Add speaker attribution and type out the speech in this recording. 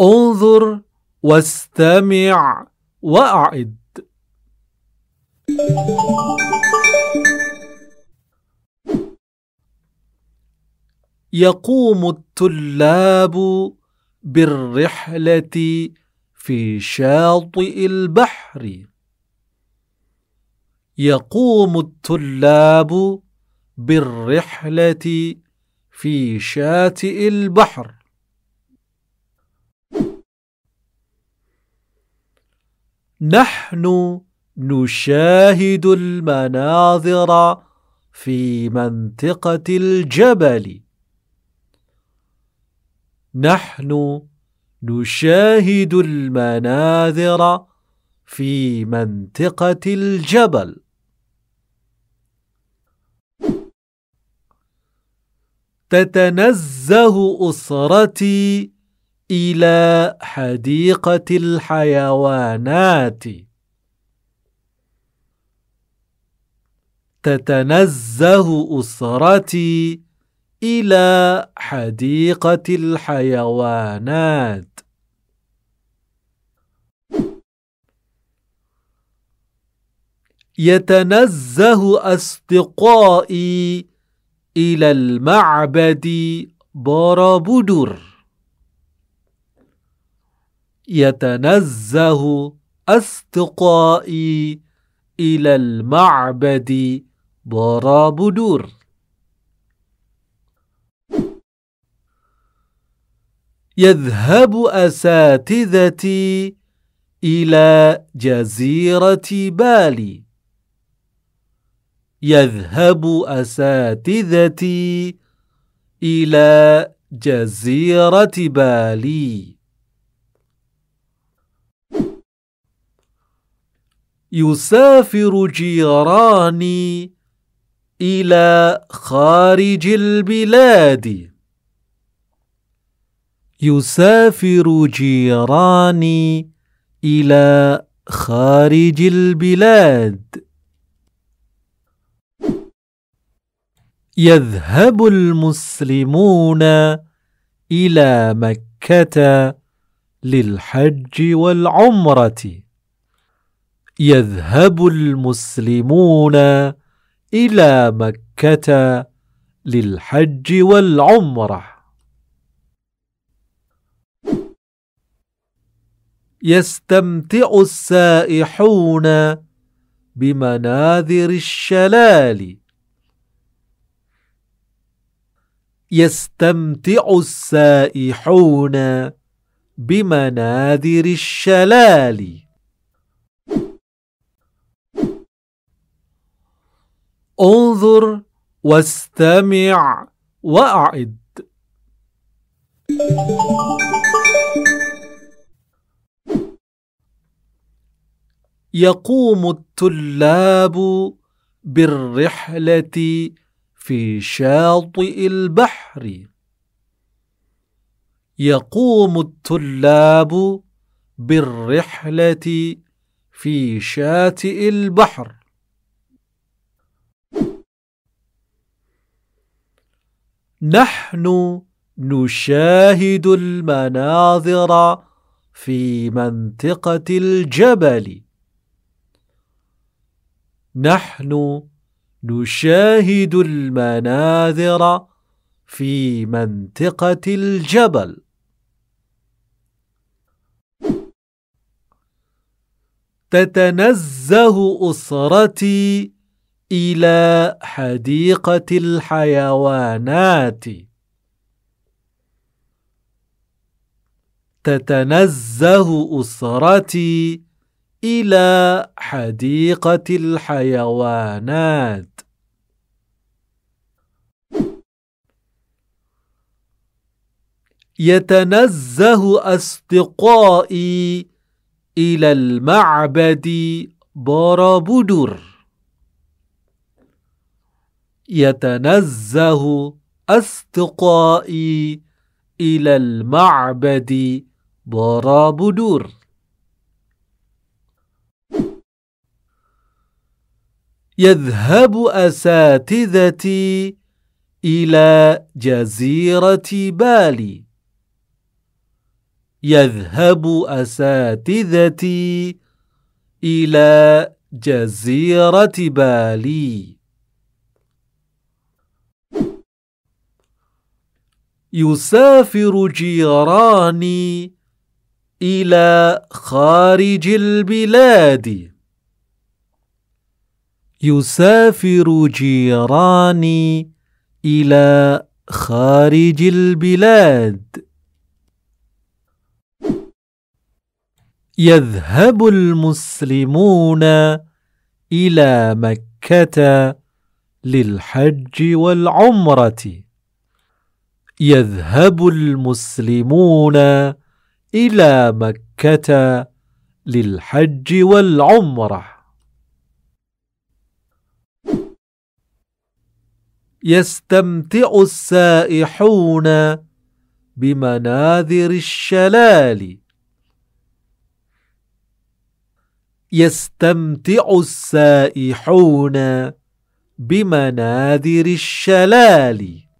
Speaker 1: انظر واستمع واعد يقوم الطلاب بالرحله في شاطئ البحر يقوم الطلاب بالرحله في شاطئ البحر نحن نشاهد المناظر في منطقة الجبل نحن نشاهد المناظر في منطقة الجبل تتنزه أسرتي إلى حديقة الحيوانات تتنزه أسرتي إلى حديقة الحيوانات يتنزه أصدقائي إلى المعبد بارابودر يتنزه أصدقائي إلى المعبد بورابدور يذهب أساتذتي إلى جزيرة بالي يذهب أساتذتي إلى جزيرة بالي يسافر جيراني إلى خارج البلاد يسافر جيراني إلى خارج البلاد يذهب المسلمون إلى مكة للحج والعمرة يذهب المسلمون الى مكه للحج والعمره يستمتع السائحون بمناظر الشلال يستمتع السائحون بمناظر الشلال انظر واستمع وأعد يقوم الطلاب بالرحلة في شاطئ البحر يقوم الطلاب بالرحلة في شاطئ البحر نحن نشاهد المناظر في منطقة الجبل نحن نشاهد المناظر في منطقة الجبل تتنزه أسرتي إلى حديقة الحيوانات تتنزه أسرتي إلى حديقة الحيوانات يتنزه أصدقائي إلى المعبد بارابودر يتنزه أصدقائي إلى المعبد بورابدور يذهب أساتذتي إلى جزيرة بالي يذهب أساتذتي إلى جزيرة بالي يسافر جيراني إلى خارج البلاد يسافر جيراني إلى خارج البلاد يذهب المسلمون إلى مكة للحج والعمرة يذهب المسلمون الى مكه للحج والعمره يستمتع السائحون بمناظر الشلال يستمتع السائحون بمناظر الشلال